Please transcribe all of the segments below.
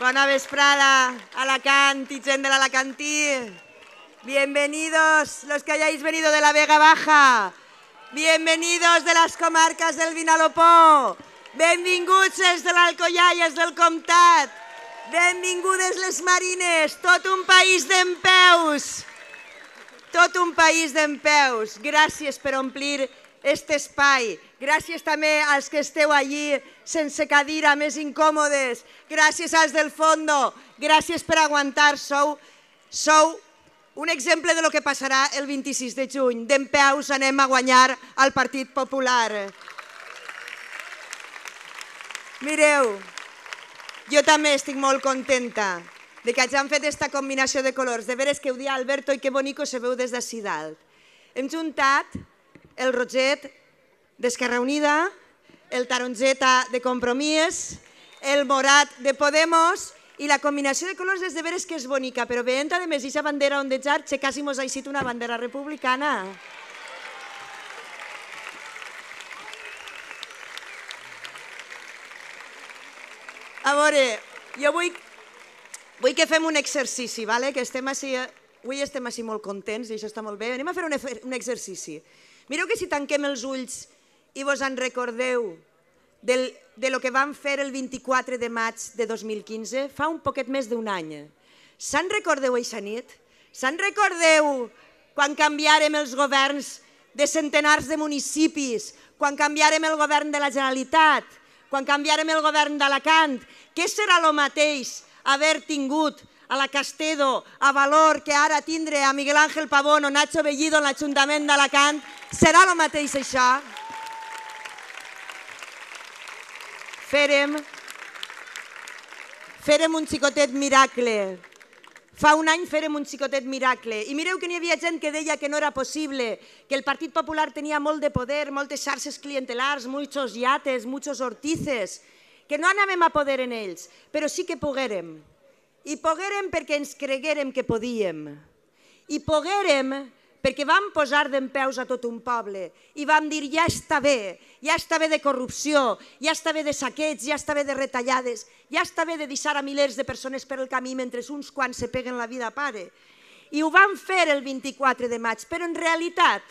Bona vesprada, Alacant gent de l'Alacantí. Bienvenidos los que hayáis venido de la Vega Baja. Bienvenidos de las comarcas del Vinalopó. Benvinguts els de l'Alcoyà i els del Comtat. Benvingudes les marines, tot un país d'empeus. Tot un país d'empeus. Gràcies per omplir aquest espai. Gràcies també als que esteu allí sense cadira, més incòmodes. Gràcies als del fondo, gràcies per aguantar. Sou, sou un exemple de lo que passarà el 26 de juny. D'en peus anem a guanyar al Partit Popular. Mireu, jo també estic molt contenta de que hagin fet aquesta combinació de colors. De veres que ho dia Alberto i que bonico se veu des d'ací dalt. Hem juntat el roget d'Esquerra Unida, el taronjeta de Compromís, el morat de Podemos i la combinació de colors és de veres que és bonica, però veient a més aquesta bandera on de ondejar, que quasi mos ha eixit una bandera republicana. A veure, jo vull, vull que fem un exercici, vale? que estem així, avui estem així molt contents i això està molt bé. Anem a fer un, un exercici. Mireu que si tanquem els ulls i vos en recordeu del, de lo que vam fer el 24 de maig de 2015, fa un poquet més d'un any. Se'n recordeu aixa nit? Se'n recordeu quan canviàrem els governs de centenars de municipis, quan canviàrem el govern de la Generalitat, quan canviàrem el govern d'Alacant? Què serà el mateix haver tingut a la Castedo, a Valor, que ara tindre a Miguel Ángel Pavón o Nacho Bellido en l'Ajuntament d'Alacant? Serà el mateix això? fèrem, fèrem un xicotet miracle. Fa un any fèrem un xicotet miracle. I mireu que n'hi havia gent que deia que no era possible, que el Partit Popular tenia molt de poder, moltes xarxes clientelars, muchos yates, muchos ortices, que no anàvem a poder en ells, però sí que poguérem. I poguérem perquè ens creguérem que podíem. I poguérem perquè vam posar d'en peus a tot un poble i vam dir ja està bé, ja està bé de corrupció, ja està bé de saquets, ja està bé de retallades, ja està bé de deixar a milers de persones per el camí mentre uns quants se peguen la vida a pare. I ho vam fer el 24 de maig, però en realitat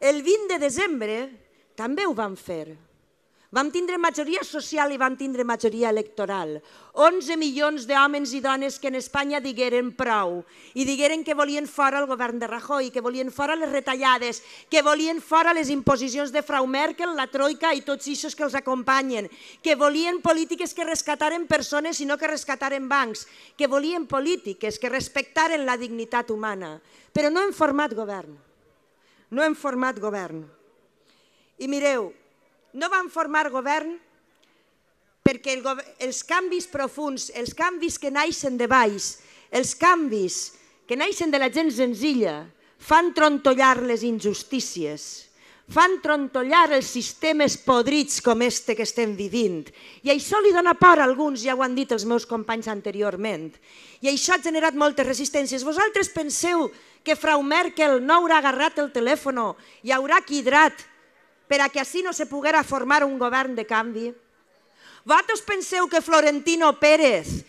el 20 de desembre també ho vam fer. Vam tindre majoria social i vam tindre majoria electoral. 11 milions d'homes i dones que en Espanya digueren prou i digueren que volien fora el govern de Rajoy, que volien fora les retallades, que volien fora les imposicions de Frau Merkel, la Troika i tots ixos que els acompanyen, que volien polítiques que rescataren persones i no que rescataren bancs, que volien polítiques que respectaren la dignitat humana. Però no hem format govern. No hem format govern. I mireu, no van formar govern perquè els canvis profuns, els canvis que naixen de baix, els canvis que naixen de la gent senzilla, fan trontollar les injustícies, fan trontollar els sistemes podrits com este que estem vivint. I això li dona por a alguns, ja ho han dit els meus companys anteriorment. I això ha generat moltes resistències. Vosaltres penseu que Frau Merkel no haurà agarrat el telèfon, i haurà quidrat, per a que així no se poguera formar un govern de canvi? Vosaltres penseu que Florentino Pérez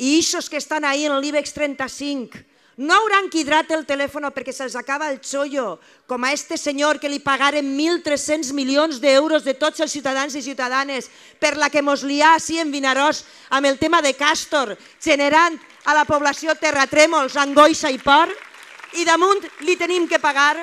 i ixos que estan ahí en l'IBEX 35 no hauran quidrat el telèfon perquè se'ls acaba el xollo, com a este senyor que li pagaren 1.300 milions d'euros de tots els ciutadans i ciutadanes per la que mos ha així en Vinaròs amb el tema de Càstor, generant a la població terratrèmols, angoixa i por, i damunt li tenim que pagar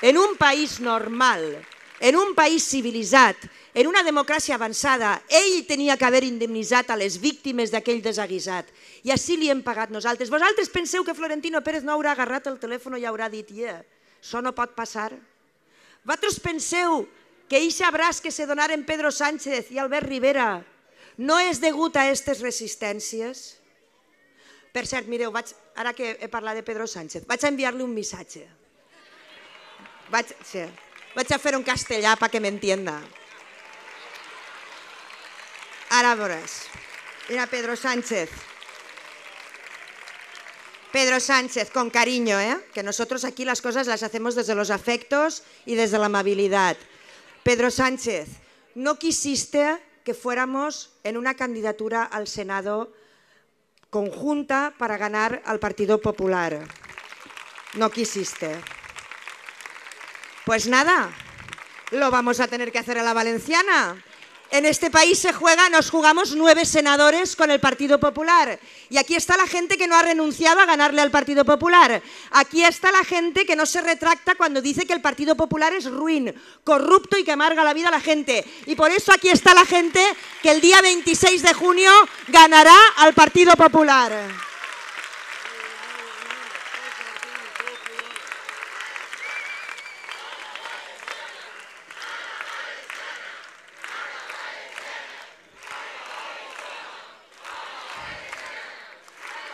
en un país normal, en un país civilitzat, en una democràcia avançada, ell tenia que haver indemnitzat a les víctimes d'aquell desaguisat. I així li hem pagat nosaltres. Vosaltres penseu que Florentino Pérez no haurà agarrat el telèfon i haurà dit yeah, això no pot passar? Vosaltres penseu que aquest abraç que se donaren Pedro Sánchez i Albert Rivera no és degut a aquestes resistències? Per cert, mireu, vaig, ara que he parlat de Pedro Sánchez, vaig enviar-li un missatge. Va sí. a hacer un que me entienda. entienda. Aráboras. Mira, Pedro Sánchez. Pedro Sánchez, con cariño, ¿eh? que nosotros aquí las cosas las hacemos desde los afectos y desde la amabilidad. Pedro Sánchez, no quisiste que fuéramos en una candidatura al Senado conjunta para ganar al Partido Popular. No quisiste. Pues nada, lo vamos a tener que hacer a la valenciana. En este país se juega, nos jugamos nueve senadores con el Partido Popular. Y aquí está la gente que no ha renunciado a ganarle al Partido Popular. Aquí está la gente que no se retracta cuando dice que el Partido Popular es ruin, corrupto y que amarga la vida a la gente. Y por eso aquí está la gente que el día 26 de junio ganará al Partido Popular.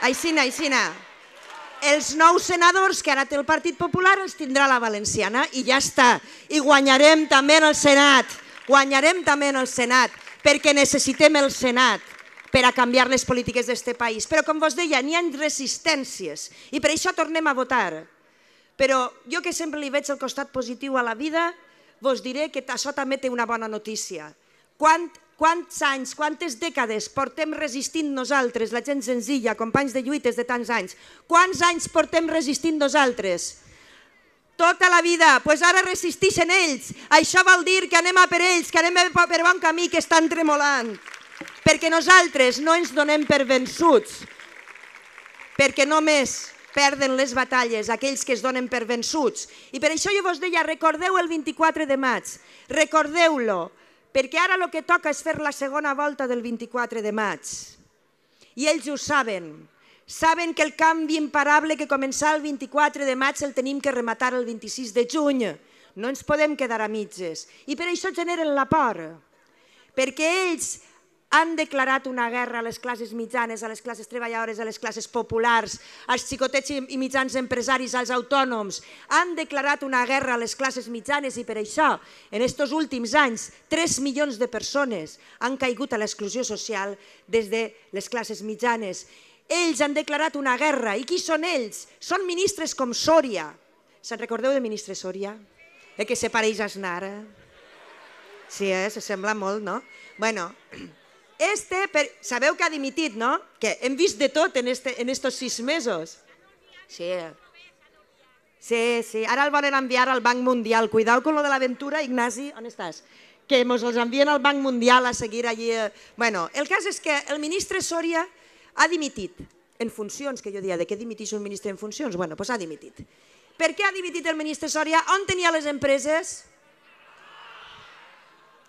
Aixina, aixina. Els nous senadors que ara té el Partit Popular els tindrà la valenciana i ja està. I guanyarem també en el Senat. Guanyarem també en el Senat perquè necessitem el Senat per a canviar les polítiques d'este país. Però com vos deia, n'hi ha resistències i per això tornem a votar. Però jo que sempre li veig el costat positiu a la vida, vos diré que això també té una bona notícia. Quan Quants anys, quantes dècades portem resistint nosaltres, la gent senzilla, companys de lluites de tants anys? Quants anys portem resistint nosaltres? Tota la vida, doncs pues ara resisteixen ells. Això vol dir que anem a per ells, que anem a per bon camí, que estan tremolant. Perquè nosaltres no ens donem per vençuts, perquè només perden les batalles, aquells que es donen per vençuts. I per això jo vos deia, recordeu el 24 de maig, recordeu-lo, perquè ara el que toca és fer la segona volta del 24 de maig. I ells ho saben. Saben que el canvi imparable que començà el 24 de maig el tenim que rematar el 26 de juny. No ens podem quedar a mitges. I per això generen la por. Perquè ells han declarat una guerra a les classes mitjanes, a les classes treballadores, a les classes populars, als xicotets i mitjans empresaris, als autònoms. Han declarat una guerra a les classes mitjanes i per això, en aquests últims anys, 3 milions de persones han caigut a l'exclusió social des de les classes mitjanes. Ells han declarat una guerra. I qui són ells? Són ministres com Sòria. Se'n recordeu de ministre Sòria? Eh, que se pareix a Aznar, eh? Sí, eh? Se sembla molt, no? Bueno, Este, per... sabeu que ha dimitit, no? Que hem vist de tot en, este, en estos sis mesos. Sí. Sí, sí. Ara el volen enviar al Banc Mundial. Cuidao con lo de l'aventura, Ignasi. On estàs? Que mos els envien al Banc Mundial a seguir allí. Eh. Bueno, el cas és que el ministre Soria ha dimitit en funcions, que jo dia de què dimitís un ministre en funcions? Bueno, doncs ha dimitit. Per què ha dimitit el ministre Soria? On tenia les empreses?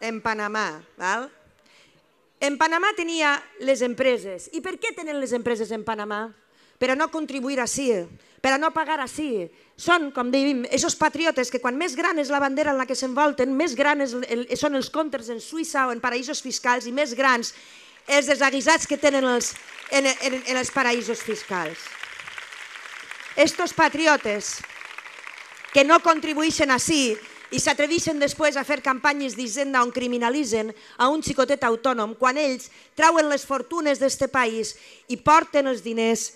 En Panamà, val? En Panamá tenía les empreses. ¿Y por qué tienen les empreses en Panamá? Pero no contribuir así, per a no pagar així. Són, com diem, esos patriotes que quan més gran és la bandera en la que s'envolten, més gran és el, són els comptes en Suïssa o en paraïsos fiscals i més grans els desaguisats que tenen els, en, en, en els paraïsos fiscals. Estos patriotes que no contribueixen així i s'atreveixen després a fer campanyes d'Hisenda on criminalitzen a un xicotet autònom quan ells trauen les fortunes d'este país i porten els diners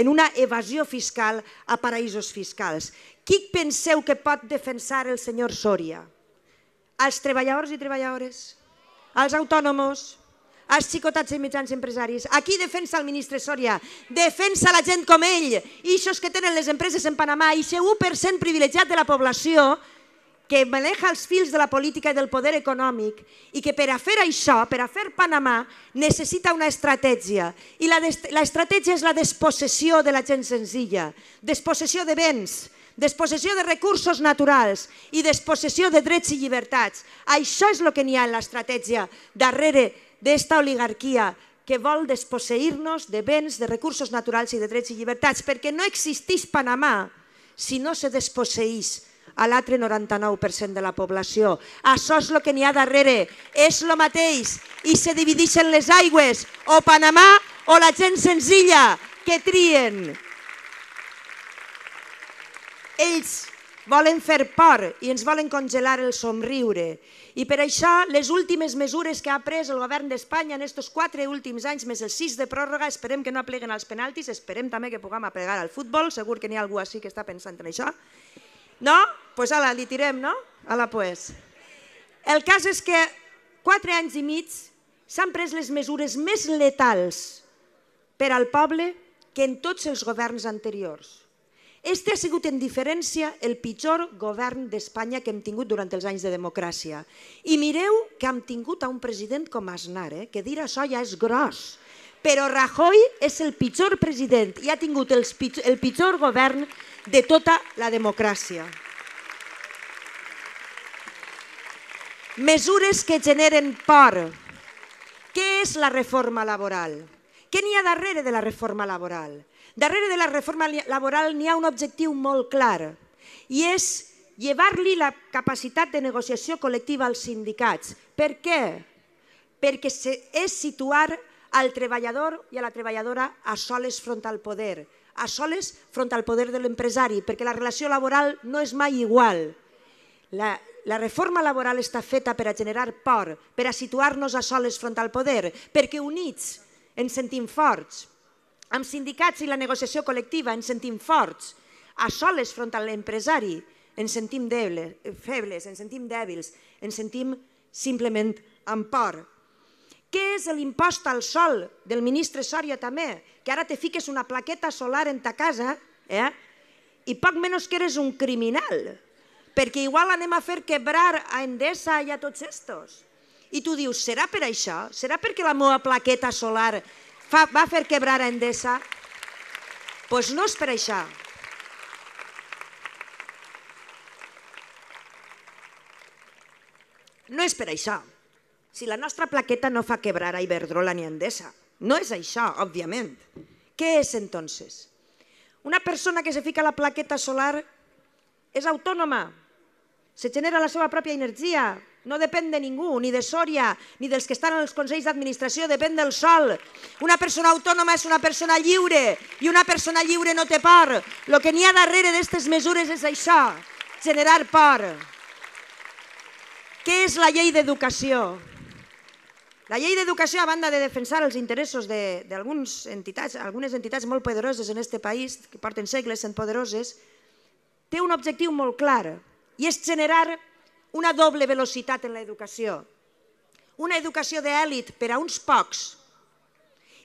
en una evasió fiscal a paraïsos fiscals. Qui penseu que pot defensar el senyor Soria? Els treballadors i treballadores? Els autònoms? els xicotats i mitjans empresaris. Aquí defensa el ministre Sòria, defensa la gent com ell, i és que tenen les empreses en Panamà, i un 1% privilegiat de la població que maneja els fils de la política i del poder econòmic i que per a fer això, per a fer Panamà, necessita una estratègia. I l'estratègia és la despossessió de la gent senzilla, despossessió de béns, despossessió de recursos naturals i despossessió de drets i llibertats. Això és el que n'hi ha en l'estratègia darrere d'esta oligarquia que vol desposseir-nos de béns, de recursos naturals i de drets i llibertats, perquè no existís Panamà si no se desposseís a l'altre 99% de la població. Això és el que n'hi ha darrere, és el mateix i se divideixen les aigües, o Panamà o la gent senzilla que trien. Ells volen fer por i ens volen congelar el somriure. I per això les últimes mesures que ha pres el govern d'Espanya en aquests quatre últims anys, més els sis de pròrroga, esperem que no apleguen els penaltis, esperem també que puguem aplegar al futbol, segur que n'hi ha algú així que està pensant en això, no? Doncs pues ala, li tirem, no? A la poes. El cas és que quatre anys i mig s'han pres les mesures més letals per al poble que en tots els governs anteriors. Este ha sigut, en diferència, el pitjor govern d'Espanya que hem tingut durant els anys de democràcia. I mireu que hem tingut a un president com Aznar, eh? que dir això ja és gros. Però Rajoy és el pitjor president i ha tingut pitjor, el pitjor govern de tota la democràcia. Mesures que generen por. Què és la reforma laboral? Què n'hi ha darrere de la reforma laboral? Darrere de la reforma laboral n'hi ha un objectiu molt clar i és llevar-li la capacitat de negociació col·lectiva als sindicats. Per què? Perquè és situar al treballador i a la treballadora a soles front al poder, a soles front al poder de l'empresari, perquè la relació laboral no és mai igual. La, la reforma laboral està feta per a generar por, per a situar-nos a soles front al poder, perquè units ens sentim forts. Amb sindicats i la negociació col·lectiva ens sentim forts. A soles front a l'empresari ens sentim debles, febles, ens sentim dèbils, ens sentim simplement amb por. Què és l'impost al sol del ministre Sòria també? que ara te fiques una plaqueta solar en ta casa eh? i poc menys que eres un criminal, perquè igual anem a fer quebrar a Endesa i a tots estos. I tu dius, serà per això? Serà perquè la meva plaqueta solar fa, va fer quebrar a Endesa? Doncs pues no és per això. No és per això. Si la nostra plaqueta no fa quebrar a Iberdrola ni a Endesa, no és això, òbviament. Què és, entonces? Una persona que se fica la plaqueta solar és autònoma, se genera la seva pròpia energia, no depèn de ningú, ni de Sòria, ni dels que estan als consells d'administració, depèn del sol. Una persona autònoma és una persona lliure i una persona lliure no té por. El que n'hi ha darrere d'aquestes mesures és això, generar por. Què és la llei d'educació? La llei d'educació, a banda de defensar els interessos d'algunes entitats, algunes entitats molt poderoses en aquest país, que porten segles sent poderoses, té un objectiu molt clar, i és generar una doble velocitat en l'educació. Una educació d'èlit per a uns pocs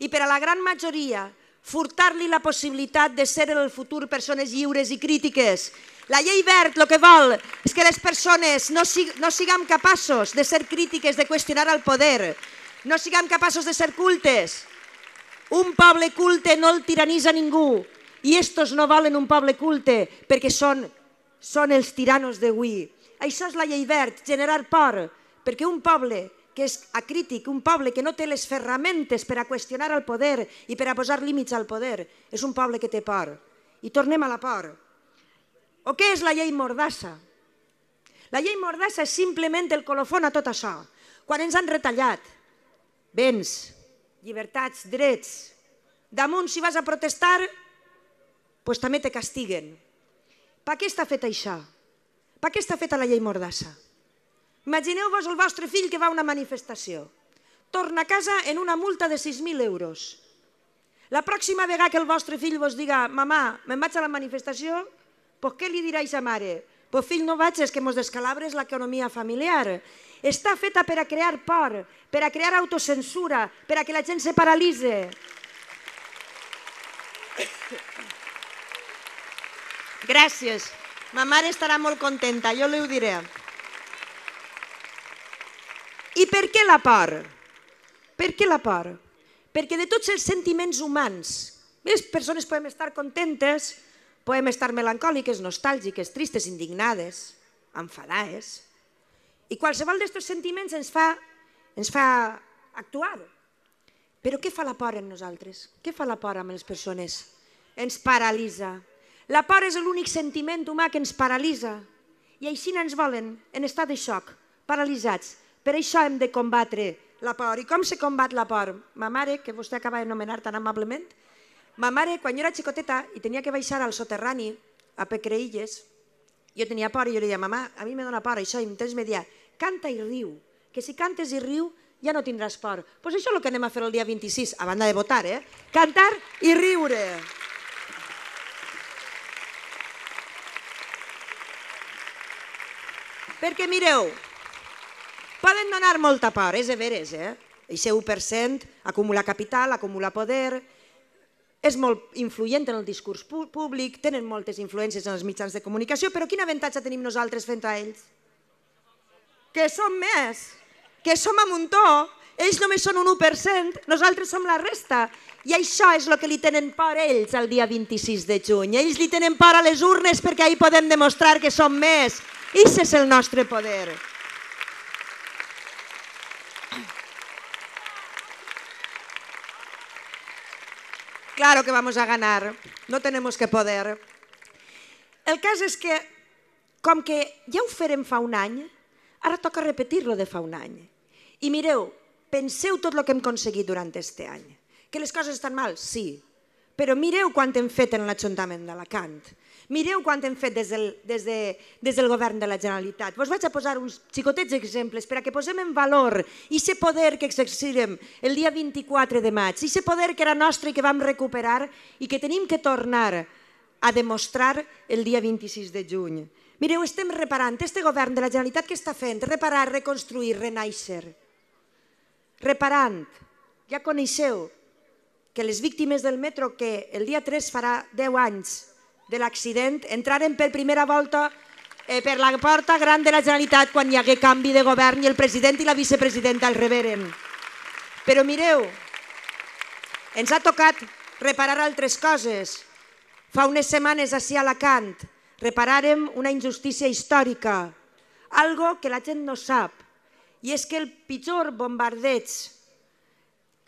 i per a la gran majoria furtar-li la possibilitat de ser en el futur persones lliures i crítiques. La llei verd el que vol és que les persones no, no siguem capaços de ser crítiques, de qüestionar el poder, no siguem capaços de ser cultes. Un poble culte no el tiranitza ningú. I estos no valen un poble culte perquè són, són els tiranos d'avui. Això és la llei verd, generar por, perquè un poble que és acrític, un poble que no té les ferramentes per a qüestionar el poder i per a posar límits al poder, és un poble que té por. I tornem a la por. O què és la llei mordassa? La llei mordassa és simplement el colofon a tot això. Quan ens han retallat, béns, llibertats, drets. Damunt, si vas a protestar, pues també te castiguen. Per què està fet això? Per què està feta la llei Mordassa? Imagineu-vos el vostre fill que va a una manifestació. Torna a casa en una multa de 6.000 euros. La pròxima vegada que el vostre fill vos diga «Mamà, me'n vaig a la manifestació», pues què li dirà a sa mare? Pues fill, no vaig, és que mos descalabres l'economia familiar. Està feta per a crear por, per a crear autocensura, per a que la gent se paralitze. Gràcies. Ma mare estarà molt contenta, jo li ho diré. I per què la por? Per què la por? Perquè de tots els sentiments humans, les persones podem estar contentes, podem estar melancòliques, nostàlgiques, tristes, indignades, enfadades, i qualsevol d'aquests sentiments ens fa, ens fa actuar. Però què fa la por en nosaltres? Què fa la por amb les persones? Ens paralitza. La por és l'únic sentiment humà que ens paralitza. I així ens volen, en estat de xoc, paralitzats. Per això hem de combatre la por. I com se combat la por? Ma mare, que vostè acaba nomenar tan amablement, ma mare, quan jo era xicoteta i tenia que baixar al soterrani, a Pecreilles, jo tenia por i jo li deia, mamà, a mi me dona por això, i entonces me deia, canta i riu, que si cantes i riu ja no tindràs por. Doncs pues això és el que anem a fer el dia 26, a banda de votar, eh? Cantar i riure. Perquè mireu, poden donar molta por, és de veres, eh? El 1% acumular capital, acumular poder, és molt influent en el discurs públic, tenen moltes influències en els mitjans de comunicació, però quin avantatge tenim nosaltres fent a ells? Que som més, que som a muntó, ells només són un 1%, nosaltres som la resta. I això és el que li tenen por ells el dia 26 de juny. Ells li tenen por a les urnes perquè ahir podem demostrar que som més. I és el nostre poder. Claro que vamos a ganar, no tenemos que poder. El cas és que, com que ja ho farem fa un any, ara toca repetir-lo de fa un any. I mireu, penseu tot el que hem aconseguit durant aquest any. Que les coses estan mal? Sí. Però mireu quant hem fet en l'Ajuntament d'Alacant. Mireu quant hem fet des del, des de, des del govern de la Generalitat. Vos vaig a posar uns xicotets exemples per a que posem en valor i ser poder que exercirem el dia 24 de maig, i ser poder que era nostre i que vam recuperar i que tenim que tornar a demostrar el dia 26 de juny. Mireu, estem reparant, este govern de la Generalitat que està fent? Reparar, reconstruir, renaixer. Reparant, ja coneixeu que les víctimes del metro que el dia 3 farà 10 anys de l'accident entraren per primera volta eh, per la porta gran de la Generalitat quan hi hagué canvi de govern i el president i la vicepresidenta el reberen. Però mireu, ens ha tocat reparar altres coses. Fa unes setmanes, així a Alacant, reparàrem una injustícia històrica, algo que la gent no sap, i és que el pitjor bombardeig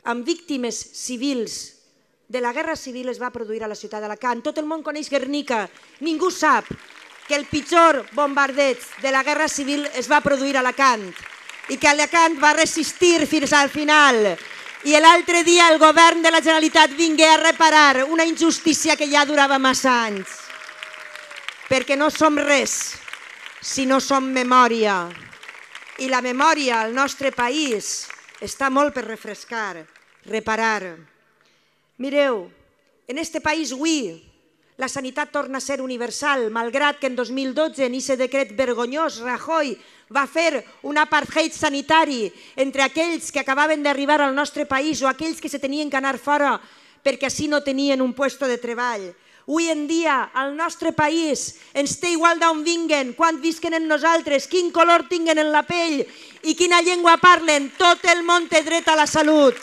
amb víctimes civils de la Guerra Civil es va produir a la ciutat d'Alacant. Tot el món coneix Guernica. Ningú sap que el pitjor bombardeig de la Guerra Civil es va produir a Alacant i que Alacant va resistir fins al final. I l'altre dia el govern de la Generalitat vingué a reparar una injustícia que ja durava massa anys. Perquè no som res si no som memòria. I la memòria al nostre país està molt per refrescar, reparar. Mireu, en este país avui la sanitat torna a ser universal, malgrat que en 2012, en aquest decret vergonyós, Rajoy va fer un apartheid sanitari entre aquells que acabaven d'arribar al nostre país o aquells que se tenien que anar fora perquè així no tenien un lloc de treball. Avui en dia, al nostre país, ens té igual d'on vinguen, quan visquen en nosaltres, quin color tinguen en la pell i quina llengua parlen, tot el món té dret a la salut.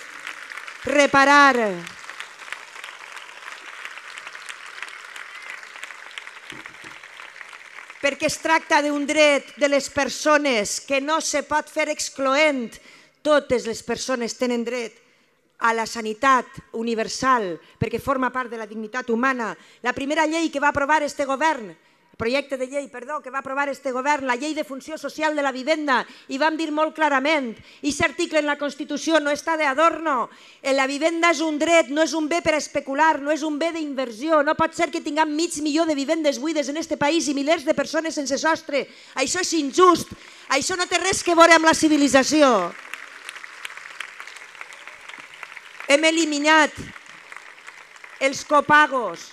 Reparar. perquè es tracta d'un dret de les persones que no se pot fer excloent. Totes les persones tenen dret a la sanitat universal perquè forma part de la dignitat humana. La primera llei que va aprovar este govern projecte de llei, perdó, que va aprovar este govern, la llei de funció social de la vivenda, i vam dir molt clarament, i article en la Constitució no està de adorno, eh, la vivenda és un dret, no és un bé per especular, no és un bé d'inversió, no pot ser que tinguem mig milió de vivendes buides en este país i milers de persones sense sostre, això és injust, això no té res que veure amb la civilització. Hem eliminat els copagos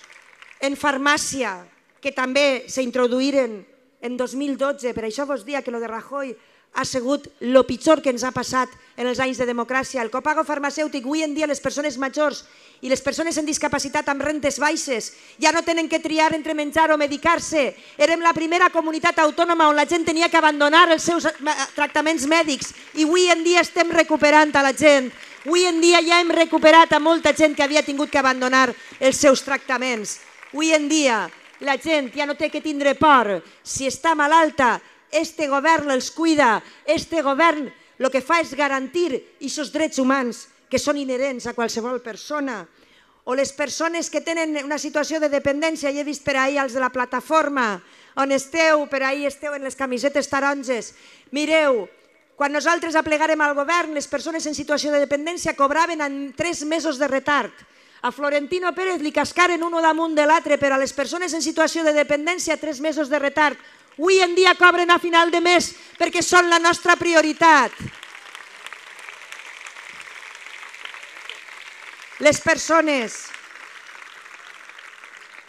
en farmàcia, que també s'introduïren en 2012. Per això vos dia que lo de Rajoy ha sigut el pitjor que ens ha passat en els anys de democràcia. El copago farmacèutic, avui en dia les persones majors i les persones amb discapacitat amb rentes baixes ja no tenen que triar entre menjar o medicar-se. Érem la primera comunitat autònoma on la gent tenia que abandonar els seus eh, tractaments mèdics i avui en dia estem recuperant a la gent. Avui en dia ja hem recuperat a molta gent que havia tingut que abandonar els seus tractaments. Avui en dia la gent ja no té que tindre por. Si està malalta, este govern els cuida, este govern el que fa és garantir aquests drets humans que són inherents a qualsevol persona. O les persones que tenen una situació de dependència, ja he vist per ahir els de la plataforma, on esteu, per ahir esteu en les camisetes taronges. Mireu, quan nosaltres aplegarem al govern, les persones en situació de dependència cobraven en tres mesos de retard. A Florentino Pérez li cascaren uno damunt de l'altre per a les persones en situació de dependència tres mesos de retard. Avui en dia cobren a final de mes perquè són la nostra prioritat. Les persones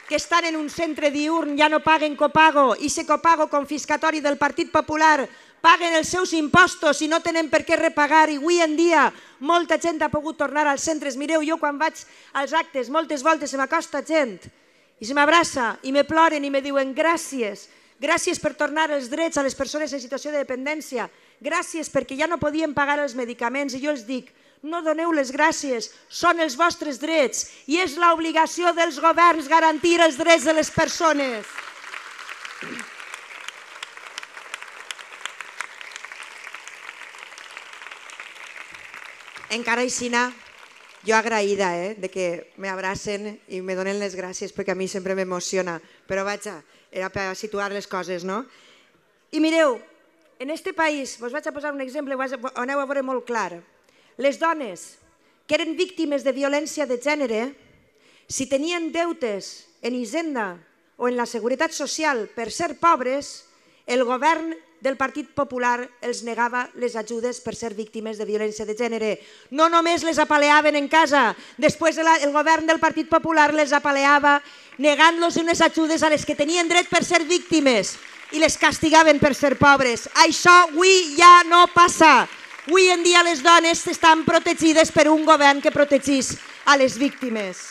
que estan en un centre diurn ja no paguen copago i se copago confiscatori del Partit Popular paguen els seus impostos i no tenen per què repagar. I avui en dia molta gent ha pogut tornar als centres. Mireu, jo quan vaig als actes, moltes voltes se m'acosta gent i se m'abraça i me ploren i me diuen gràcies, gràcies per tornar els drets a les persones en situació de dependència, gràcies perquè ja no podien pagar els medicaments i jo els dic, no doneu les gràcies, són els vostres drets i és l'obligació dels governs garantir els drets de les persones. encara aixina, jo agraïda eh, de que m'abracen i me donen les gràcies perquè a mi sempre m'emociona, però vaja, era per situar les coses, no? I mireu, en este país, vos vaig a posar un exemple ho aneu a veure molt clar, les dones que eren víctimes de violència de gènere, si tenien deutes en Hisenda o en la Seguretat Social per ser pobres, el govern del Partit Popular els negava les ajudes per ser víctimes de violència de gènere. No només les apaleaven en casa, després el govern del Partit Popular les apaleava negant-los unes ajudes a les que tenien dret per ser víctimes i les castigaven per ser pobres. Això avui ja no passa. Avui en dia les dones estan protegides per un govern que protegís a les víctimes.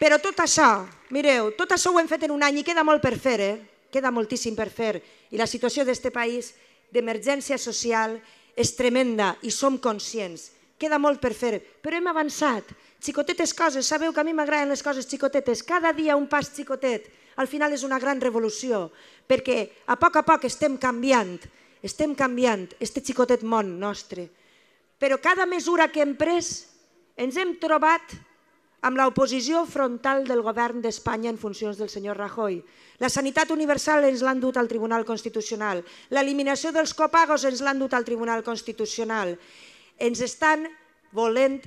Però tot això, mireu, tot això ho hem fet en un any i queda molt per fer, eh? queda moltíssim per fer i la situació d'este país d'emergència social és tremenda i som conscients. Queda molt per fer, però hem avançat. Xicotetes coses, sabeu que a mi m'agraden les coses xicotetes. Cada dia un pas xicotet. Al final és una gran revolució, perquè a poc a poc estem canviant, estem canviant este xicotet món nostre. Però cada mesura que hem pres ens hem trobat amb l'oposició frontal del govern d'Espanya en funcions del senyor Rajoy. La sanitat universal ens l'han dut al Tribunal Constitucional. L'eliminació dels copagos ens l'han dut al Tribunal Constitucional. Ens estan volent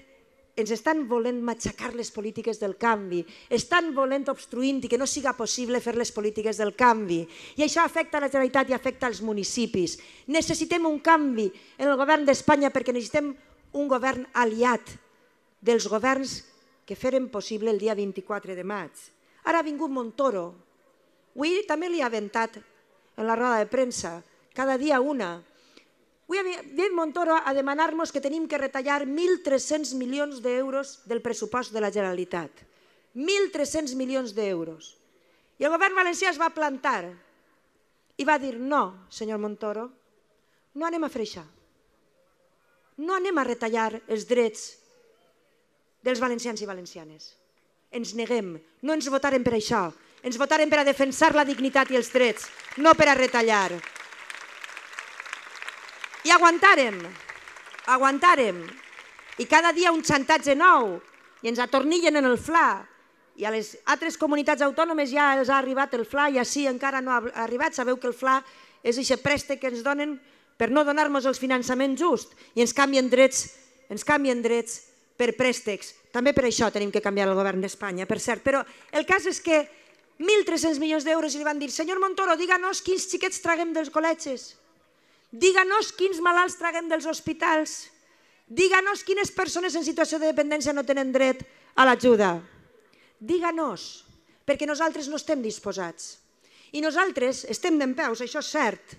ens estan volent matxacar les polítiques del canvi, estan volent obstruint i que no siga possible fer les polítiques del canvi. I això afecta la Generalitat i afecta els municipis. Necessitem un canvi en el govern d'Espanya perquè necessitem un govern aliat dels governs que feren possible el dia 24 de maig. Ara ha vingut Montoro. Avui també li ha aventat en la roda de premsa, cada dia una. Avui ha vingut Montoro a demanar-nos que tenim que retallar 1.300 milions d'euros del pressupost de la Generalitat. 1.300 milions d'euros. I el govern valencià es va plantar i va dir no, senyor Montoro, no anem a freixar. No anem a retallar els drets dels valencians i valencianes. Ens neguem, no ens votarem per això, ens votarem per a defensar la dignitat i els drets, no per a retallar. I aguantarem, aguantarem. I cada dia un xantatge nou, i ens atornillen en el fla, i a les altres comunitats autònomes ja els ha arribat el fla, i així encara no ha arribat, sabeu que el fla és aquest préstec que ens donen per no donar-nos el finançament just, i ens canvien drets, ens canvien drets per préstecs. També per això tenim que canviar el govern d'Espanya, per cert. Però el cas és que 1.300 milions d'euros i li van dir «Senyor Montoro, diga-nos quins xiquets traguem dels col·legis, diga-nos quins malalts traguem dels hospitals, diga-nos quines persones en situació de dependència no tenen dret a l'ajuda. Diga-nos, perquè nosaltres no estem disposats. I nosaltres estem d'en peus, això és cert,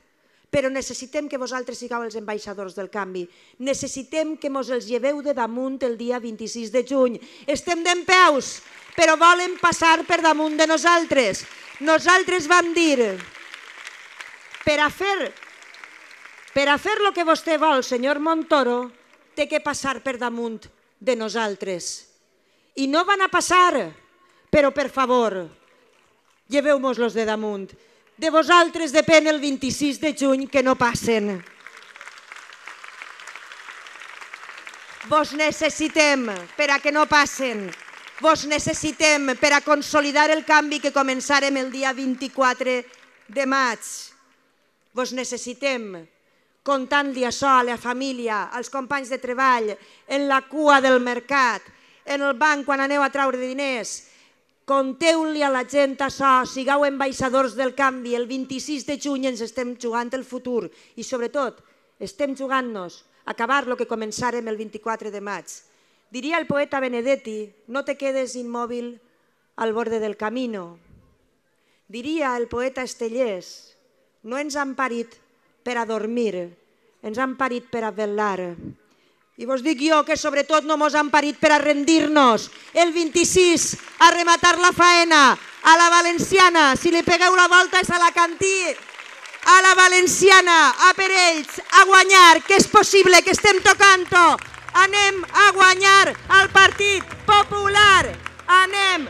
però necessitem que vosaltres sigueu els ambaixadors del canvi. Necessitem que mos els lleveu de damunt el dia 26 de juny. Estem d'en peus, però volen passar per damunt de nosaltres. Nosaltres vam dir, per a fer, per a fer lo que vostè vol, senyor Montoro, té que passar per damunt de nosaltres. I no van a passar, però per favor, lleveu-nos-los de damunt. De vosaltres depèn el 26 de juny que no passen. Vos necessitem per a que no passen. Vos necessitem per a consolidar el canvi que començarem el dia 24 de maig. Vos necessitem comptant li això a la família, als companys de treball, en la cua del mercat, en el banc quan aneu a traure diners, conteu-li a la gent això, sigueu ambaixadors del canvi, el 26 de juny ens estem jugant el futur i sobretot estem jugant-nos a acabar lo que començarem el 24 de maig. Diria el poeta Benedetti, no te quedes immòbil al borde del camino. Diria el poeta Estellers, no ens han parit per a dormir, ens han parit per a velar. I vos dic jo que sobretot no mos han parit per a rendir-nos. El 26, a rematar la faena, a la valenciana, si li pegueu la volta és a la Cantí, a la valenciana, a per ells, a guanyar, que és possible, que estem tocant-ho. Anem a guanyar el Partit Popular. Anem